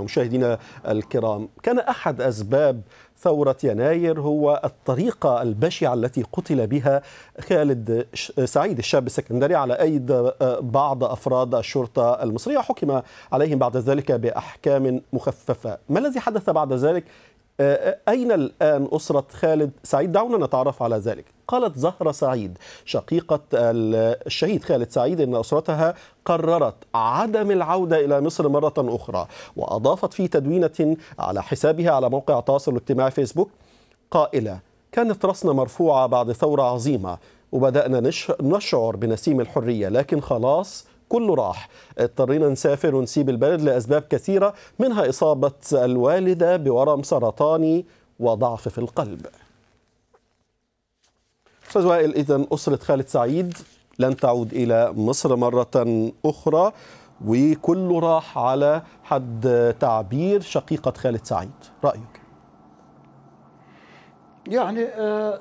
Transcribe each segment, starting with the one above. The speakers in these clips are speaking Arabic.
مشاهدينا الكرام كان احد اسباب ثوره يناير هو الطريقه البشعه التي قتل بها خالد سعيد الشاب السكندري على ايد آه، بعض افراد الشرطه المصريه حكم عليهم بعد ذلك باحكام مخففه ما الذي حدث بعد ذلك آه، آه، أين الآن أسرة خالد سعيد؟ دعونا نتعرف على ذلك قالت زهرة سعيد شقيقة الشهيد خالد سعيد أن أسرتها قررت عدم العودة إلى مصر مرة أخرى وأضافت في تدوينة على حسابها على موقع التواصل الاجتماعي فيسبوك قائلة كانت رأسنا مرفوعة بعد ثورة عظيمة وبدأنا نشعر بنسيم الحرية لكن خلاص كله راح اضطرينا نسافر ونسيب البلد لأسباب كثيرة منها إصابة الوالدة بورم سرطاني وضعف في القلب أستاذ وائل إذا أسرة خالد سعيد لن تعود إلى مصر مرة أخرى وكله راح على حد تعبير شقيقة خالد سعيد رأيك يعني آه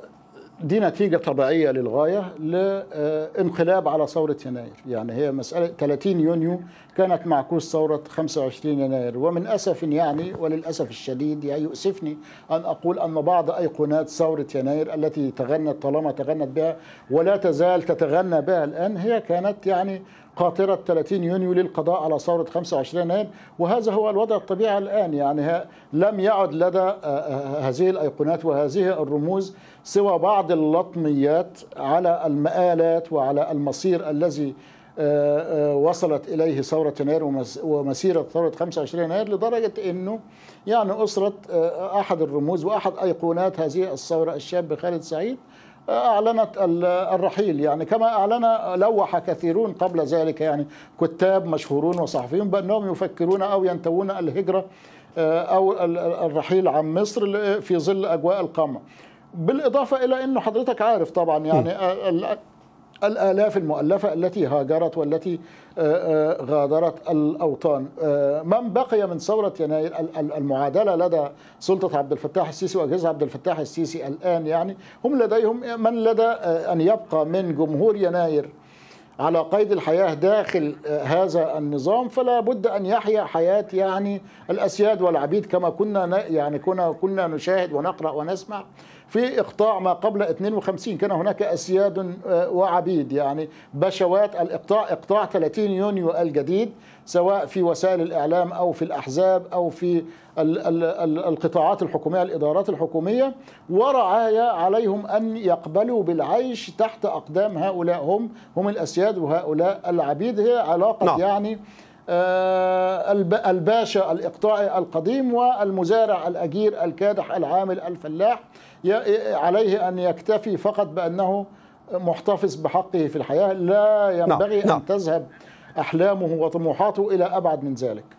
دي نتيجة طبيعية للغاية لانقلاب على ثورة يناير يعني هي مسألة 30 يونيو كانت معكوس ثورة 25 يناير ومن أسف يعني وللأسف الشديد يعني يؤسفني أن أقول أن بعض أيقونات ثورة يناير التي تغنت طالما تغنت بها ولا تزال تتغنى بها الآن هي كانت يعني قاطرة 30 يونيو للقضاء على ثورة 25 آب وهذا هو الوضع الطبيعي الآن يعني لم يعد لدى آه، آه، آه، هذه الأيقونات وهذه الرموز سوى بعض اللطميات على المآلات وعلى المصير الذي وصلت إليه ثورة يناير ومسيرة ثورة 25 يناير لدرجة أنه يعني أسرة أحد الرموز وأحد أيقونات هذه الثورة الشاب خالد سعيد أعلنت الرحيل يعني كما أعلن لوح كثيرون قبل ذلك يعني كتاب مشهورون وصحفيون بأنهم يفكرون أو ينتوون الهجرة آه، أو الرحيل عن مصر في ظل أجواء القمع بالإضافة إلى أنه حضرتك عارف طبعا يعني الآلاف المؤلفة التي هاجرت والتي آه، آه، غادرت الأوطان آه، من بقي من ثورة يناير المعادلة لدى سلطة عبد الفتاح السيسي وأجهزة عبد الفتاح السيسي الآن يعني هم لديهم من لدى أن يبقى من جمهور يناير على قيد الحياة داخل آه، هذا النظام فلا بد أن يحيا حياة يعني الأسياد والعبيد كما كنا يعني كنا كنا نشاهد ونقرأ ونسمع في إقطاع ما قبل 52 كان هناك أسياد آه، وعبيد يعني بشوات الإقطاع إقطاع 30 يونيو الجديد سواء في وسائل الإعلام أو في الأحزاب أو في القطاعات الحكومية الإدارات الحكومية ورعاية عليهم أن يقبلوا بالعيش تحت أقدام هؤلاء هم هم الأسياد وهؤلاء العبيد هي علاقة نعم. يعني آه، الباشا الإقطاعي القديم والمزارع الأجير الكادح العامل الفلاح عليه أن يكتفي فقط بأنه محتفظ بحقه في الحياة لا نعم. ينبغي نعم. أن تذهب أحلامه وطموحاته إلى أبعد من ذلك